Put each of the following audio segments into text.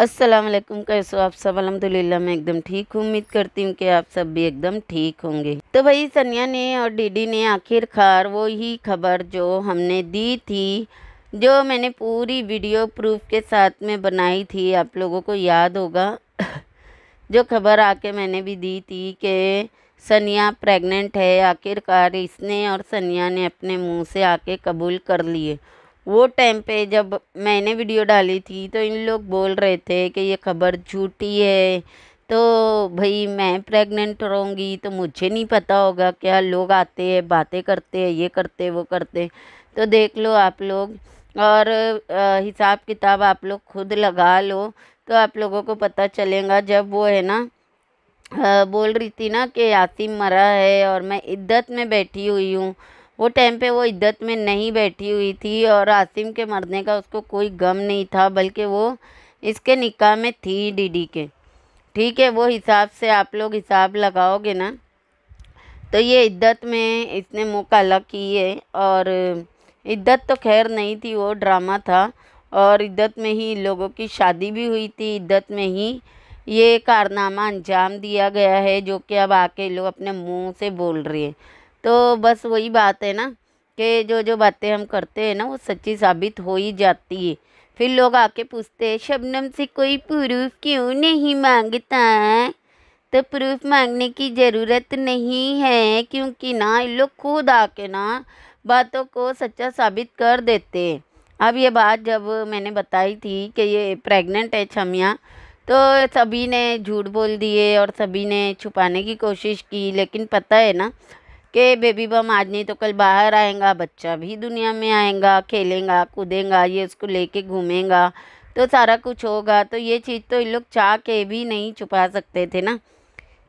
अस्सलाम वालेकुम कैसे हो आप सब अलहमदिल्ला मैं एकदम ठीक हूँ उम्मीद करती हूँ कि आप सब भी एकदम ठीक होंगे तो भाई सनिया ने और डीडी ने आखिरकार वो ही खबर जो हमने दी थी जो मैंने पूरी वीडियो प्रूफ के साथ में बनाई थी आप लोगों को याद होगा जो खबर आके मैंने भी दी थी कि सनिया प्रेग्नेंट है आखिरकार इसने और सनिया ने अपने मुँह से आके कबूल कर लिए वो टाइम पे जब मैंने वीडियो डाली थी तो इन लोग बोल रहे थे कि ये खबर झूठी है तो भाई मैं प्रेग्नेंट रहूँगी तो मुझे नहीं पता होगा क्या लोग आते हैं बातें करते हैं ये करते वो करते तो देख लो आप लोग और हिसाब किताब आप लोग खुद लगा लो तो आप लोगों को पता चलेगा जब वो है ना बोल रही थी ना कि यासिम मरा है और मैं इद्दत में बैठी हुई हूँ वो टाइम पे वो इद्दत में नहीं बैठी हुई थी और आसिम के मरने का उसको कोई गम नहीं था बल्कि वो इसके निकाह में थी डीडी के ठीक है वो हिसाब से आप लोग हिसाब लगाओगे ना तो ये इद्दत में इसने मुँह अलग की है और इद्दत तो खैर नहीं थी वो ड्रामा था और इद्दत में ही लोगों की शादी भी हुई थी इद्दत में ही ये कारनामा अंजाम दिया गया है जो कि अब आके लोग अपने मुंह से बोल रहे हैं तो बस वही बात है ना कि जो जो बातें हम करते हैं ना वो सच्ची साबित हो ही जाती है फिर लोग आके पूछते हैं शबनम से कोई प्रूफ क्यों नहीं मांगता है तो प्रूफ मांगने की ज़रूरत नहीं है क्योंकि ना इन लोग खुद आके ना बातों को सच्चा साबित कर देते हैं अब ये बात जब मैंने बताई थी कि ये प्रेग्नेंट है छमिया तो सभी ने झूठ बोल दिए और सभी ने छुपाने की कोशिश की लेकिन पता है ना कि बेबी बम आज नहीं तो कल बाहर आएगा बच्चा भी दुनिया में आएगा खेलेगा कूदेगा ये उसको लेके घूमेगा तो सारा कुछ होगा तो ये चीज़ तो इन लोग चाह के भी नहीं छुपा सकते थे ना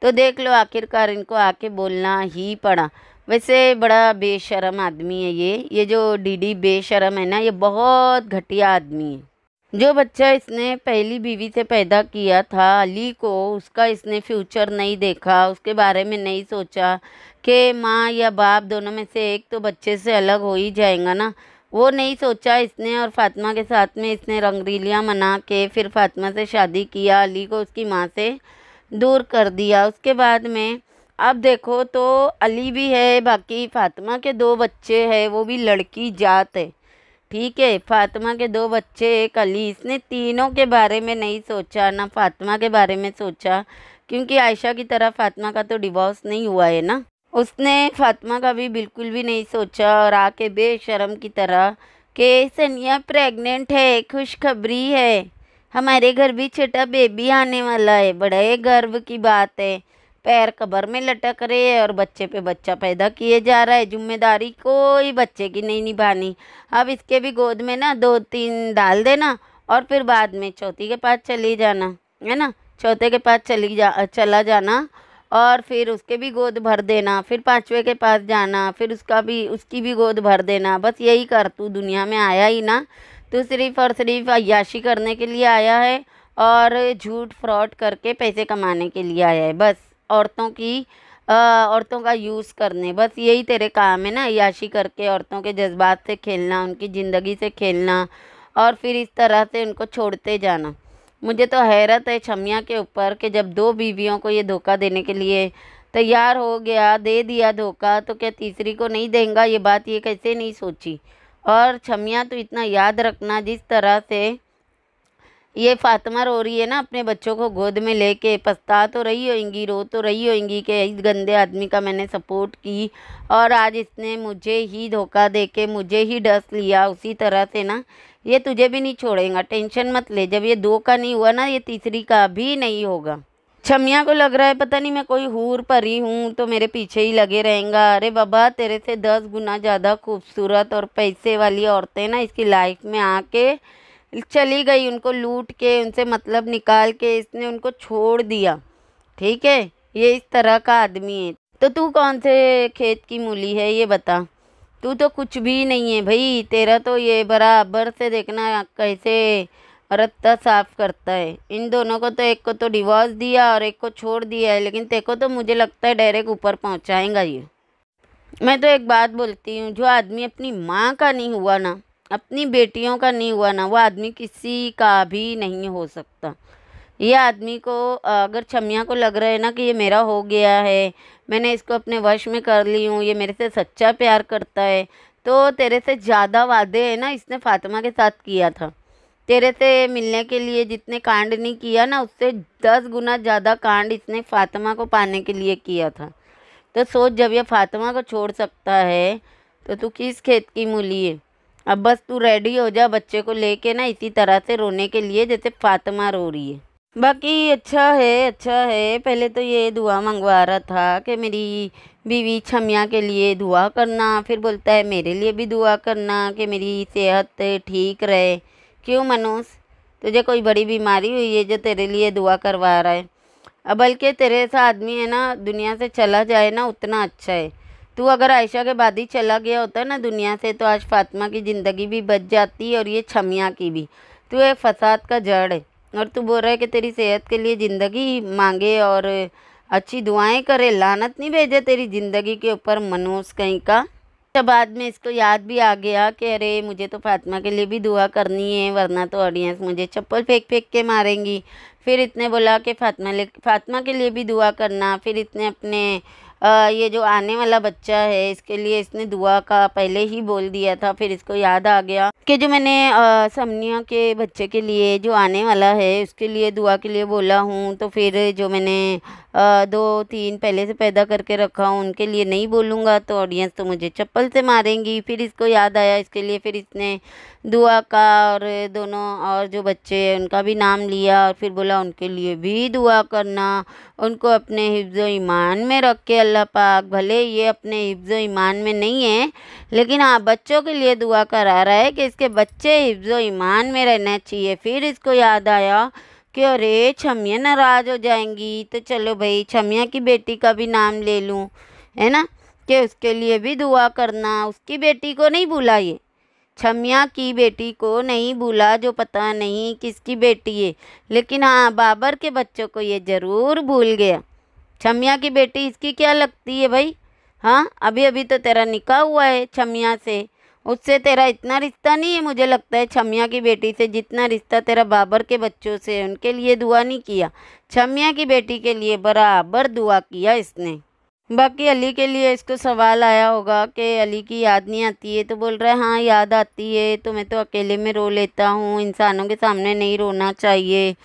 तो देख लो आखिरकार इनको आके बोलना ही पड़ा वैसे बड़ा बेशरम आदमी है ये ये जो डीडी बेशरम है ना ये बहुत घटिया आदमी है जो बच्चा इसने पहली बीवी से पैदा किया था अली को उसका इसने फ्यूचर नहीं देखा उसके बारे में नहीं सोचा कि माँ या बाप दोनों में से एक तो बच्चे से अलग हो ही जाएगा ना वो नहीं सोचा इसने और फातिमा के साथ में इसने रंगरीलियाँ मना के फिर फातिमा से शादी किया अली को उसकी माँ से दूर कर दिया उसके बाद में अब देखो तो अली भी है बाकी फातिमा के दो बच्चे हैं वो भी लड़की जात है ठीक है फातिमा के दो बच्चे एक अली इसने तीनों के बारे में नहीं सोचा ना फातिमा के बारे में सोचा क्योंकि आयशा की तरह फातिमा का तो डिवोर्स नहीं हुआ है ना उसने फातिमा का भी बिल्कुल भी नहीं सोचा और आके बेशरम की तरह के सनिया प्रेग्नेंट है खुशखबरी है हमारे घर भी छोटा बेबी आने वाला है बड़े गर्व की बात है पैर कबर में लटक रहे हैं और बच्चे पे बच्चा पैदा किए जा रहा है जिम्मेदारी कोई बच्चे की नहीं निभानी अब इसके भी गोद में ना दो तीन डाल देना और फिर बाद में चौथी के पास चली जाना है ना चौथे के पास चली जा चला जाना और फिर उसके भी गोद भर देना फिर पाँचवें के पास जाना फिर उसका भी उसकी भी गोद भर देना बस यही कर तू दुनिया में आया ही ना तो सिर्फ और सिर्फ अयाशी करने के लिए आया है और झूठ फ्रॉड करके पैसे कमाने के लिए आया है बस औरतों की आ, औरतों का यूज़ करने बस यही तेरे काम है ना याशी करके औरतों के जज्बात से खेलना उनकी ज़िंदगी से खेलना और फिर इस तरह से उनको छोड़ते जाना मुझे तो हैरत है छमिया के ऊपर कि जब दो बीवियों को ये धोखा देने के लिए तैयार हो गया दे दिया धोखा तो क्या तीसरी को नहीं देंगा ये बात ये कैसे नहीं सोची और छमिया तो इतना याद रखना जिस तरह से ये फातिमा रो रही है ना अपने बच्चों को गोद में लेके पछता तो रही होंगी रो तो रही होंगी कि इस गंदे आदमी का मैंने सपोर्ट की और आज इसने मुझे ही धोखा दे के मुझे ही डस लिया उसी तरह से ना ये तुझे भी नहीं छोड़ेगा टेंशन मत ले जब ये दो का नहीं हुआ ना ये तीसरी का भी नहीं होगा छमिया को लग रहा है पता नहीं मैं कोई हूर परी हूँ तो मेरे पीछे ही लगे रहेंगा अरे बाबा तेरे से दस गुना ज़्यादा खूबसूरत और पैसे वाली औरतें ना इसकी लाइफ में आके चली गई उनको लूट के उनसे मतलब निकाल के इसने उनको छोड़ दिया ठीक है ये इस तरह का आदमी है तो तू कौन से खेत की मूली है ये बता तू तो कुछ भी नहीं है भाई तेरा तो ये बराबर से देखना कैसे रत्ता साफ करता है इन दोनों को तो एक को तो डिवोर्स दिया और एक को छोड़ दिया है लेकिन तेको तो मुझे लगता है डायरेक्ट ऊपर पहुंचाएगा ये मैं तो एक बात बोलती हूँ जो आदमी अपनी माँ का नहीं हुआ ना अपनी बेटियों का नहीं हुआ ना वो आदमी किसी का भी नहीं हो सकता ये आदमी को अगर छमिया को लग रहा है ना कि ये मेरा हो गया है मैंने इसको अपने वश में कर ली हूँ ये मेरे से सच्चा प्यार करता है तो तेरे से ज़्यादा वादे है ना इसने फातिमा के साथ किया था तेरे से मिलने के लिए जितने कांड नहीं किया ना उससे दस गुना ज़्यादा कांड इसने फातिमा को पाने के लिए किया था तो सोच जब यह फातिमा को छोड़ सकता है तो तू किस खेत की मूली है अब बस तू रेडी हो जा बच्चे को लेके ना इसी तरह से रोने के लिए जैसे फातिमा रो रही है बाकी अच्छा है अच्छा है पहले तो ये दुआ मंगवा रहा था कि मेरी बीवी छमिया के लिए दुआ करना फिर बोलता है मेरे लिए भी दुआ करना कि मेरी सेहत ठीक रहे क्यों मनोज तुझे कोई बड़ी बीमारी हुई है जो तेरे लिए दुआ करवा रहा है अब बल्कि तेरे ऐसा आदमी है ना दुनिया से चला जाए ना उतना अच्छा है तू अगर आयशा के बाद ही चला गया होता ना दुनिया से तो आज फातिमा की ज़िंदगी भी बच जाती और ये छमिया की भी तू तो एक फसाद का जड़ है और तू बोल रहा है कि तेरी सेहत के लिए ज़िंदगी मांगे और अच्छी दुआएं करे लानत नहीं भेजे तेरी ज़िंदगी के ऊपर मनोज कहीं का तो बाद में इसको याद भी आ गया कि अरे मुझे तो फातिमा के लिए भी दुआ करनी है वरना तो ऑडियंस मुझे चप्पल फेंक फेंक के मारेंगी फिर इतने बोला कि फातिमा ले फातिमा के लिए भी दुआ करना फिर इतने अपने ये जो आने वाला बच्चा है इसके लिए इसने दुआ का पहले ही बोल दिया था फिर इसको याद आ गया कि जो मैंने समनिया के बच्चे के लिए जो आने वाला है उसके लिए दुआ के लिए बोला हूँ तो फिर जो मैंने आ, दो तीन पहले से पैदा करके रखा हूँ उनके लिए नहीं बोलूँगा तो ऑडियंस तो मुझे चप्पल से मारेंगी फिर इसको याद आया इसके लिए फिर इसने दुआ का और दोनों और जो बच्चे हैं उनका भी नाम लिया और फिर बोला उनके लिए भी दुआ करना उनको अपने हिफ्ज़ ईमान में रख के अल्लाह पाक भले ये अपने हिफ्ज़ ईमान में नहीं है लेकिन हाँ बच्चों के लिए दुआ करा रहा है कि इसके बच्चे हिफ्ज़ ईमान में रहना चाहिए फिर इसको याद आया कि अरे छमिया नाराज़ हो जाएंगी तो चलो भाई छमिया की बेटी का भी नाम ले लूँ है ना कि उसके लिए भी दुआ करना उसकी बेटी को नहीं भूला ये छमिया की बेटी को नहीं भूला जो पता नहीं किसकी बेटी है लेकिन हाँ बाबर के बच्चों को ये ज़रूर भूल गया छमिया की बेटी इसकी क्या लगती है भाई हाँ अभी अभी तो तेरा निकाह हुआ है छमिया से उससे तेरा इतना रिश्ता नहीं है मुझे लगता है छमिया की बेटी से जितना रिश्ता तेरा बाबर के बच्चों से उनके लिए दुआ नहीं किया छमिया की बेटी के लिए बराबर दुआ किया इसने बाकी अली के लिए इसको सवाल आया होगा कि अली की याद नहीं आती है तो बोल रहा है हाँ याद आती है तो मैं तो अकेले में रो लेता हूँ इंसानों के सामने नहीं रोना चाहिए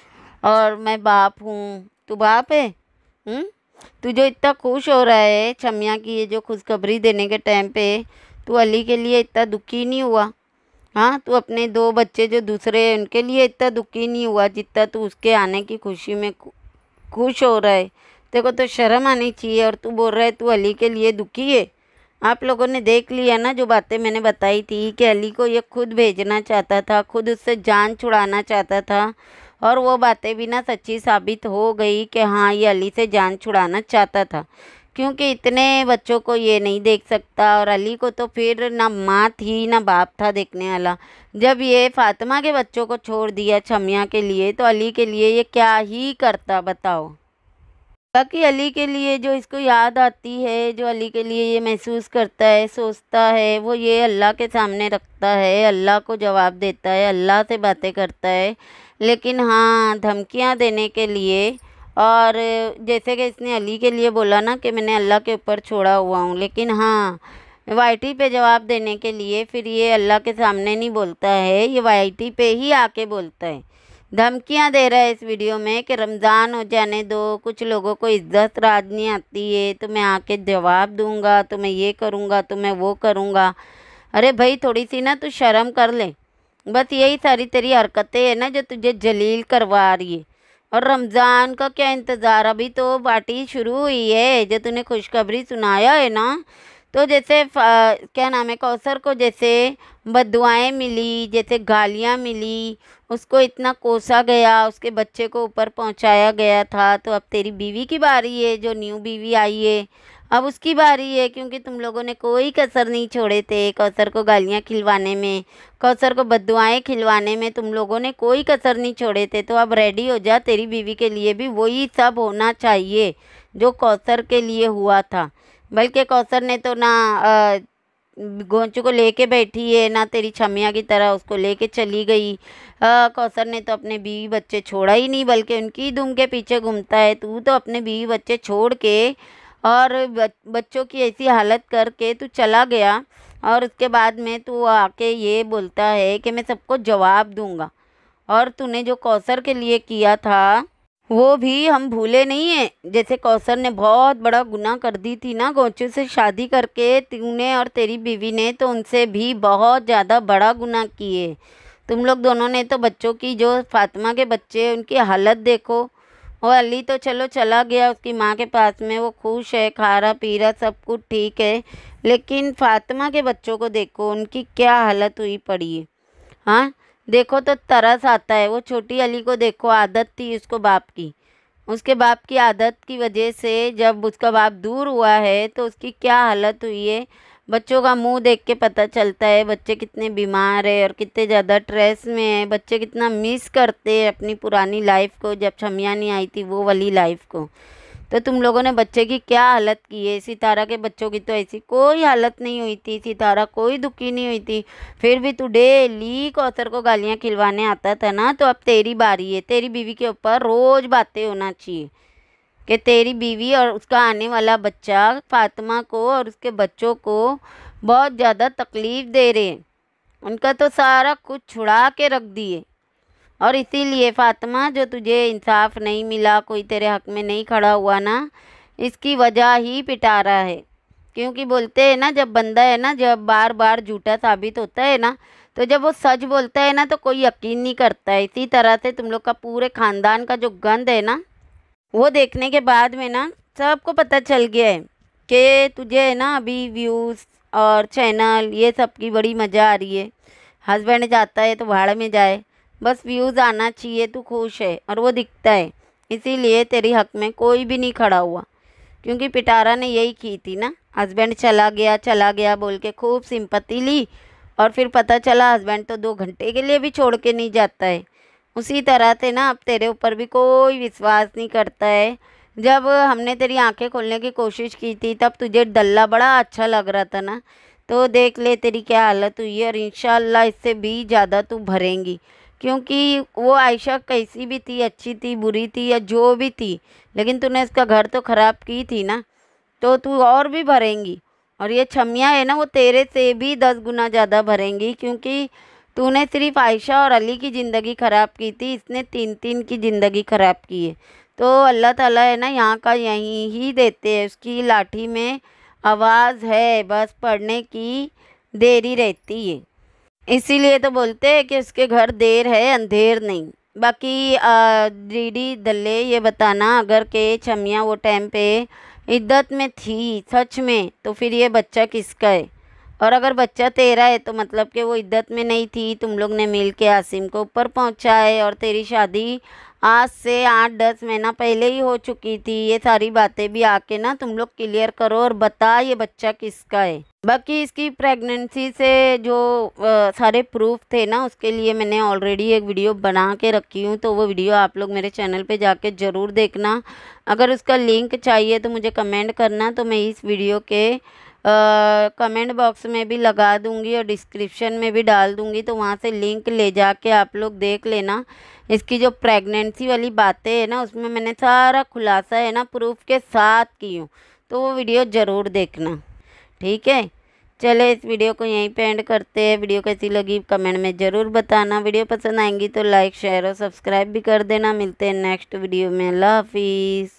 और मैं बाप हूँ तू बाप है हुँ? हम्म? तू जो इतना खुश हो रहा है छमिया की ये जो खुशखबरी देने के टाइम पे तू अली के लिए इतना दुखी नहीं हुआ हाँ तू अपने दो बच्चे जो दूसरे हैं उनके लिए इतना दुखी नहीं हुआ जितना तू उसके आने की खुशी में खुश हो रहा है देखो तो शर्म आनी चाहिए और तू बोल रहा है तू अली के लिए दुखी है आप लोगों ने देख लिया ना जो बातें मैंने बताई थी कि अली को ये खुद भेजना चाहता था खुद उससे जान छुड़ाना चाहता था और वो बातें भी ना सच्ची साबित हो गई कि हाँ ये अली से जान छुड़ाना चाहता था क्योंकि इतने बच्चों को ये नहीं देख सकता और अली को तो फिर ना माँ थी ना बाप था देखने वाला जब ये फातिमा के बच्चों को छोड़ दिया छमिया के लिए तो अली के लिए ये क्या ही करता बताओ बाकी अली के लिए जो इसको याद आती है जो अली के लिए ये महसूस करता है सोचता है वो ये अल्लाह के सामने रखता है अल्लाह को जवाब देता है अल्लाह से बातें करता है लेकिन हाँ धमकियाँ देने के लिए और जैसे कि इसने अली के लिए बोला ना कि मैंने अल्लाह के ऊपर छोड़ा हुआ हूँ लेकिन हाँ वाई पे जवाब देने के लिए फिर ये अल्लाह के सामने नहीं बोलता है ये वाई पे ही आके बोलता है धमकियां दे रहा है इस वीडियो में कि रमज़ान हो जाने दो कुछ लोगों को इज्जत राज नहीं आती है तो मैं आके जवाब दूंगा तो मैं ये करूंगा तो मैं वो करूंगा अरे भाई थोड़ी सी ना तू शर्म कर ले बस यही सारी तेरी हरकतें हैं ना जो तुझे जलील करवा रही है और रमज़ान का क्या इंतज़ार अभी तो पार्टी शुरू हुई है जो तूने खुशखबरी सुनाया है ना तो जैसे क्या नाम है कौसर को जैसे बदुआएँ मिली जैसे गालियाँ मिली उसको इतना कोसा गया उसके बच्चे को ऊपर पहुंचाया गया था तो अब तेरी बीवी की बारी है जो न्यू बीवी आई है अब उसकी बारी है क्योंकि तुम लोगों ने कोई कसर नहीं छोड़े थे कौसर को गालियाँ खिलवाने में कौसर को बदुआएँ खिलवाने में तुम लोगों ने कोई कसर नहीं छोड़े थे तो अब रेडी हो जा तेरी बीवी के लिए भी वही सब होना चाहिए जो कौसर के लिए हुआ था बल्कि कौसर ने तो ना गोंचू को लेके बैठी है ना तेरी छमिया की तरह उसको लेके चली गई कौसर ने तो अपने बीवी बच्चे छोड़ा ही नहीं बल्कि उनकी धूम के पीछे घूमता है तू तो अपने बीवी बच्चे छोड़ के और बच्चों की ऐसी हालत करके तू चला गया और उसके बाद में तू आके ये बोलता है कि मैं सबको जवाब दूँगा और तूने जो कौसर के लिए किया था वो भी हम भूले नहीं हैं जैसे कौसर ने बहुत बड़ा गुनाह कर दी थी ना गोचू से शादी करके तूने और तेरी बीवी ने तो उनसे भी बहुत ज़्यादा बड़ा गुनाह किए तुम लोग दोनों ने तो बच्चों की जो फातिमा के बच्चे उनकी हालत देखो वो अली तो चलो चला गया उसकी माँ के पास में वो खुश है खा रहा पी रहा सब कुछ ठीक है लेकिन फातिमा के बच्चों को देखो उनकी क्या हालत हुई पड़ी है हाँ देखो तो तरस आता है वो छोटी अली को देखो आदत थी उसको बाप की उसके बाप की आदत की वजह से जब उसका बाप दूर हुआ है तो उसकी क्या हालत हुई है बच्चों का मुंह देख के पता चलता है बच्चे कितने बीमार है और कितने ज़्यादा ट्रेस में है बच्चे कितना मिस करते हैं अपनी पुरानी लाइफ को जब छमिया नहीं आई थी वो वाली लाइफ को तो तुम लोगों ने बच्चे की क्या हालत की है सितारा के बच्चों की तो ऐसी कोई हालत नहीं हुई थी सितारा कोई दुखी नहीं हुई थी फिर भी तू डेली कौसर को गालियाँ खिलवाने आता था ना तो अब तेरी बारी है तेरी बीवी के ऊपर रोज़ बातें होना चाहिए कि तेरी बीवी और उसका आने वाला बच्चा फातिमा को और उसके बच्चों को बहुत ज़्यादा तकलीफ़ दे रहे उनका तो सारा कुछ छुड़ा के रख दिए और इसीलिए फ़ातिमा जो तुझे इंसाफ नहीं मिला कोई तेरे हक में नहीं खड़ा हुआ ना इसकी वजह ही पिटारा है क्योंकि बोलते हैं ना जब बंदा है ना जब बार बार झूठा साबित होता है ना तो जब वो सच बोलता है ना तो कोई यकीन नहीं करता है इसी तरह से तुम लोग का पूरे ख़ानदान का जो गंद है ना वो देखने के बाद में ना सबको पता चल गया है कि तुझे है ना अभी व्यूज़ और चैनल ये सब की बड़ी मज़ा आ रही है हस्बैंड जाता है तो भाड़ में जाए बस व्यूज़ आना चाहिए तू खुश है और वो दिखता है इसीलिए तेरी हक में कोई भी नहीं खड़ा हुआ क्योंकि पिटारा ने यही की थी ना हस्बैंड चला गया चला गया बोल के खूब सिंपत्ति ली और फिर पता चला हस्बैंड तो दो घंटे के लिए भी छोड़ के नहीं जाता है उसी तरह से ना अब तेरे ऊपर भी कोई विश्वास नहीं करता है जब हमने तेरी आंखें खोलने की कोशिश की थी तब तुझे डल्ला बड़ा अच्छा लग रहा था ना तो देख ले तेरी क्या हालत हुई है और इन इससे भी ज़्यादा तू भरेंगी क्योंकि वो आयशा कैसी भी थी अच्छी थी बुरी थी या जो भी थी लेकिन तूने इसका घर तो ख़राब की थी ना तो तू और भी भरेंगी और ये छमिया है ना वो तेरे से भी दस गुना ज़्यादा भरेंगी क्योंकि तूने सिर्फ आयशा और अली की ज़िंदगी ख़राब की थी इसने तीन तीन की ज़िंदगी ख़राब की है तो अल्लाह ताला है ना यहाँ का यहीं ही देते हैं उसकी लाठी में आवाज़ है बस पढ़ने की देरी रहती है इसीलिए तो बोलते हैं कि उसके घर देर है अंधेर नहीं बाकी डीडी दल्ले ये बताना अगर के छमिया वो टाइम पे इद्दत में थी सच में तो फिर ये बच्चा किसका है और अगर बच्चा तेरा है तो मतलब कि वो इद्दत में नहीं थी तुम लोग ने मिल के आसिम को ऊपर पहुँचा है और तेरी शादी आज से आठ दस महीना पहले ही हो चुकी थी ये सारी बातें भी आके ना तुम लोग क्लियर करो और बता ये बच्चा किसका है बाकी इसकी प्रेगनेंसी से जो आ, सारे प्रूफ थे ना उसके लिए मैंने ऑलरेडी एक वीडियो बना के रखी हूँ तो वो वीडियो आप लोग मेरे चैनल पे जाके ज़रूर देखना अगर उसका लिंक चाहिए तो मुझे कमेंट करना तो मैं इस वीडियो के कमेंट बॉक्स में भी लगा दूँगी और डिस्क्रिप्शन में भी डाल दूँगी तो वहाँ से लिंक ले जाके आप लोग देख लेना इसकी जो प्रेगनेंसी वाली बातें है ना उसमें मैंने सारा खुलासा है ना प्रूफ के साथ की हूँ तो वो वीडियो ज़रूर देखना ठीक है चले इस वीडियो को यहीं पे एंड करते हैं वीडियो कैसी लगी कमेंट में ज़रूर बताना वीडियो पसंद आएंगी तो लाइक शेयर और सब्सक्राइब भी कर देना मिलते हैं नेक्स्ट वीडियो में अल्लाह हाफिज़